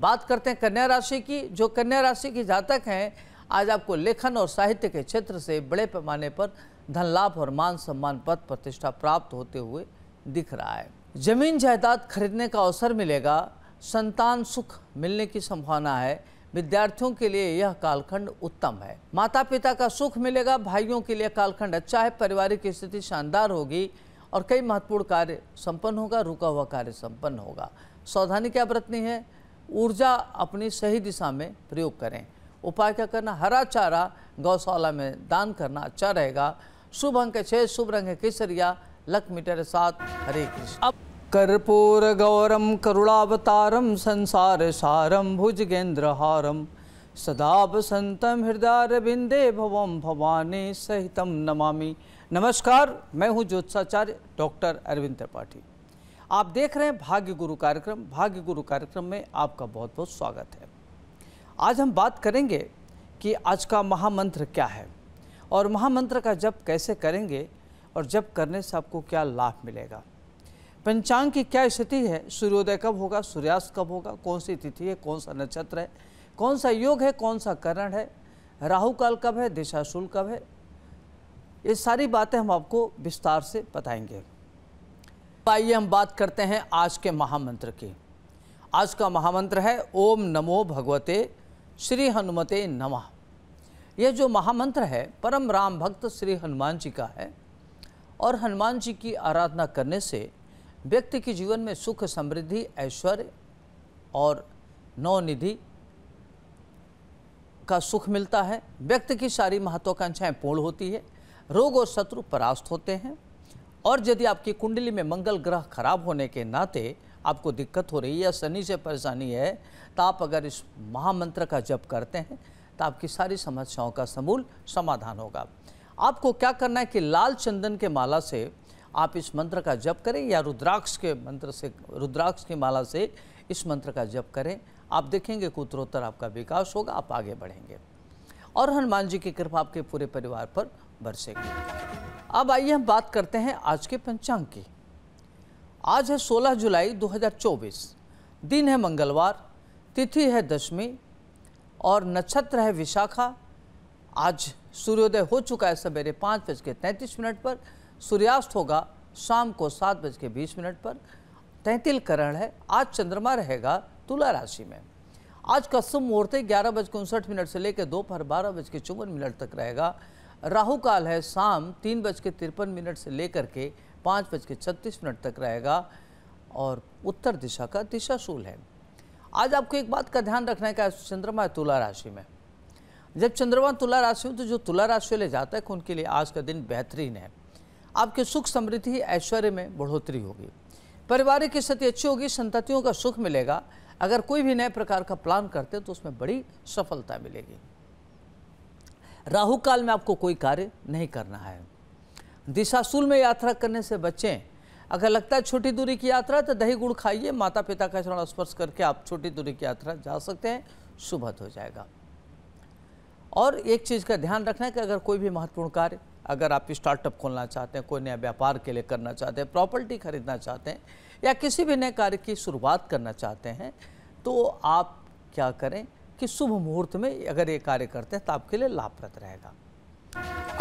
बात करते हैं कन्या राशि की जो कन्या राशि की जातक हैं आज आपको लेखन और साहित्य के क्षेत्र से बड़े पैमाने पर धन लाभ और मान सम्मान पद प्रतिष्ठा प्राप्त होते हुए दिख रहा है जमीन जायदाद खरीदने का अवसर मिलेगा संतान सुख मिलने की संभावना है विद्यार्थियों के लिए यह कालखंड उत्तम है माता पिता का सुख मिलेगा भाइयों के लिए कालखंड अच्छा है पारिवारिक स्थिति शानदार होगी और कई महत्वपूर्ण कार्य संपन्न होगा रुका हुआ कार्य संपन्न होगा सावधानी क्या बरतनी है ऊर्जा अपनी सही दिशा में प्रयोग करें उपाय क्या करना हरा चारा गौशाला में दान करना अच्छा रहेगा शुभ अंक छः शुभ रंग है केसरिया लक मीटर सात हरे कृष्ण अब कर्पूर गौरम करुणावतारम संसार सारम भुजगेंद्र हारम सदा बसंतम हृदय बिंदे भवम भवानी सहितम नमामि नमस्कार मैं हूँ ज्योत्साचार्य डॉक्टर अरविंद त्रिपाठी आप देख रहे हैं भाग्य गुरु कार्यक्रम भाग्य गुरु कार्यक्रम में आपका बहुत बहुत स्वागत है आज हम बात करेंगे कि आज का महामंत्र क्या है और महामंत्र का जप कैसे करेंगे और जप करने से आपको क्या लाभ मिलेगा पंचांग की क्या स्थिति है सूर्योदय कब होगा सूर्यास्त कब होगा कौन सी तिथि है कौन सा नक्षत्र है कौन सा योग है कौन सा करण है राहु काल कब है दिशाशूल कब है ये सारी बातें हम आपको विस्तार से बताएंगे आइए हम बात करते हैं आज के महामंत्र की आज का महामंत्र है ओम नमो भगवते श्री हनुमते नमः यह जो महामंत्र है परम राम भक्त श्री हनुमान जी का है और हनुमान जी की आराधना करने से व्यक्ति के जीवन में सुख समृद्धि ऐश्वर्य और नवनिधि का सुख मिलता है व्यक्ति की सारी महत्वाकांक्षाएं पूर्ण होती है रोग और शत्रु परास्त होते हैं और यदि आपकी कुंडली में मंगल ग्रह खराब होने के नाते आपको दिक्कत हो रही है या शनि से परेशानी है तो आप अगर इस महामंत्र का जप करते हैं तो आपकी सारी समस्याओं का समूल समाधान होगा आपको क्या करना है कि लाल चंदन के माला से आप इस मंत्र का जप करें या रुद्राक्ष के मंत्र से रुद्राक्ष की माला से इस मंत्र का जप करें आप देखेंगे कि उत्तरोत्तर आपका विकास होगा आप आगे बढ़ेंगे और हनुमान जी की कृपा आपके पूरे परिवार पर बरसेगी अब आइए हम बात करते हैं आज के पंचांग की आज है 16 जुलाई 2024 दिन है मंगलवार तिथि है दशमी और नक्षत्र है विशाखा आज सूर्योदय हो चुका है सवेरे पाँच बज के तैंतीस मिनट पर सूर्यास्त होगा शाम को सात बज के बीस मिनट पर तैंतिल करण है आज चंद्रमा रहेगा तुला राशि में आज का शुभ मुहूर्त ग्यारह बज के उनसठ मिनट से लेकर दोपहर बारह बज के चौवन मिनट तक रहेगा राहु काल है शाम तीन बज के तिरपन मिनट से लेकर के पाँच बज के छत्तीस मिनट तक रहेगा और उत्तर दिशा का दिशाशूल है आज आपको एक बात का ध्यान रखना है कि चंद्रमा तुला राशि में जब चंद्रमा तुला राशि में तो जो तुला राशि ले जाता है उनके लिए आज का दिन बेहतरीन है आपके सुख समृद्धि ऐश्वर्य में बढ़ोतरी होगी पारिवारिक स्थिति अच्छी होगी संततियों का सुख मिलेगा अगर कोई भी नए प्रकार का प्लान करते हैं तो उसमें बड़ी सफलता मिलेगी राहु काल में आपको कोई कार्य नहीं करना है दिशाशूल में यात्रा करने से बचें अगर लगता है छोटी दूरी की यात्रा तो दही गुड़ खाइए माता पिता का चरण स्पर्श करके आप छोटी दूरी की यात्रा जा सकते हैं शुभ हो जाएगा और एक चीज़ का ध्यान रखना है कि अगर कोई भी महत्वपूर्ण कार्य अगर आप स्टार्टअप खोलना चाहते हैं कोई नया व्यापार के लिए करना चाहते हैं प्रॉपर्टी खरीदना चाहते हैं या किसी भी नए कार्य की शुरुआत करना चाहते हैं तो आप क्या करें कि शुभ मुहूर्त में अगर ये कार्य करते हैं तो आपके लिए लाभप्रद रहेगा